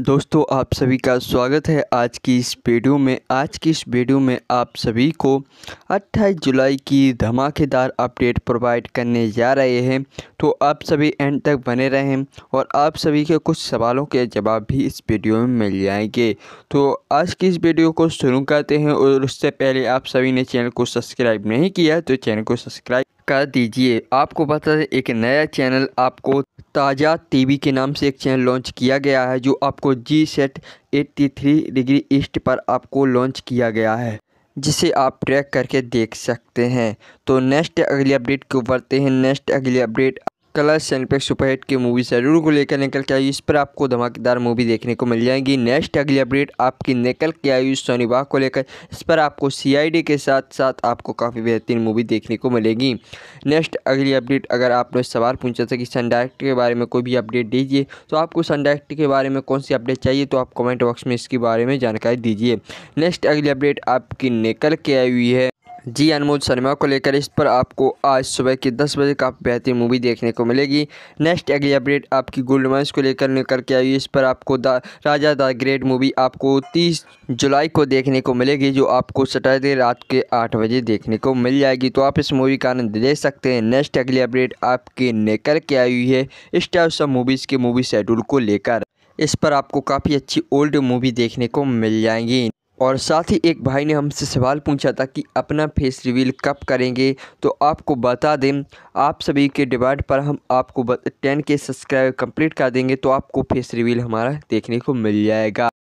दोस्तों आप सभी का स्वागत है आज की इस वीडियो में आज की इस वीडियो में आप सभी को 28 जुलाई की धमाकेदार अपडेट प्रोवाइड करने जा रहे हैं तो आप सभी एंड तक बने रहें और आप सभी के कुछ सवालों के जवाब भी इस वीडियो में मिल जाएंगे तो आज की इस वीडियो को शुरू करते हैं और उससे पहले आप सभी ने चैनल को सब्सक्राइब नहीं किया तो चैनल को सब्सक्राइब कर दीजिए आपको पता है एक नया चैनल आपको ताज़ा टीवी के नाम से एक चैनल लॉन्च किया गया है जो आपको G sat eighty three degree east पर आपको लॉन्च किया गया है जिसे आप ट्रैक करके देख सकते हैं तो नेक्स्ट अगली अपडेट को बढ़ते हैं नेक्स्ट अगली अपडेट कलर्स एंड पे सुपरहिट की मूवी ज़रूर को लेकर निकल के आई इस पर आपको धमाकेदार मूवी देखने को मिल जाएगी नेक्स्ट अगली अपडेट आपकी निकल के आई सोनी बाग को लेकर इस पर आपको सीआईडी के साथ साथ आपको काफ़ी बेहतरीन मूवी देखने को मिलेगी नेक्स्ट अगली अपडेट अगर आपने सवाल पूछा था कि सन डायरेक्ट के बारे में कोई भी अपडेट दीजिए तो आपको सन डायरेक्ट के बारे में कौन सी अपडेट चाहिए तो आप कमेंट बॉक्स में इसके बारे में जानकारी दीजिए नेक्स्ट अगली अपडेट आपकी निकल के आई हुई है जी अनमोल शर्मा को लेकर इस पर आपको आज सुबह के 10 बजे काफ़ी बेहतरीन मूवी देखने को मिलेगी नेक्स्ट अगली अपडेट आपकी गोल्ड वंश को लेकर निकल के आई इस पर आपको the Raja the great movie आपको 30 जुलाई को देखने को मिलेगी जो आपको सैटरडे रात के 8 बजे देखने को मिल जाएगी तो आप इस मूवी का आनंद ले सकते हैं नेक्स्ट अगली अपडेट आपके निकल के आई हुई है टाइप सब मूवीज़ के मूवी शेड्यूल को लेकर इस पर आपको काफ़ी अच्छी ओल्ड मूवी देखने को मिल जाएंगी और साथ ही एक भाई ने हमसे सवाल पूछा था कि अपना फेस रिवील कब करेंगे तो आपको बता दें आप सभी के डिमांड पर हम आपको टेन के सब्सक्राइब कंप्लीट कर देंगे तो आपको फेस रिवील हमारा देखने को मिल जाएगा